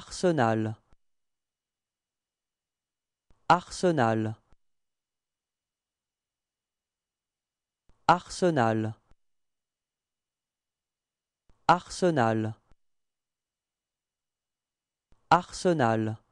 Arsenal Arsenal Arsenal Arsenal Arsenal